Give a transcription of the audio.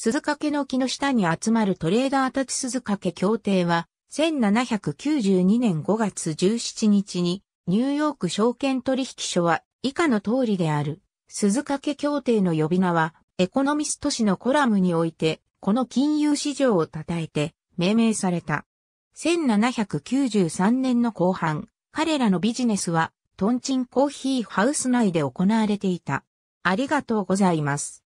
鈴掛の木の下に集まるトレーダーたち鈴掛協定は、1792年5月17日に、ニューヨーク証券取引所は以下の通りである。鈴掛協定の呼び名は、エコノミスト誌のコラムにおいて、この金融市場を称えて命名された。1793年の後半、彼らのビジネスは、トンチンコーヒーハウス内で行われていた。ありがとうございます。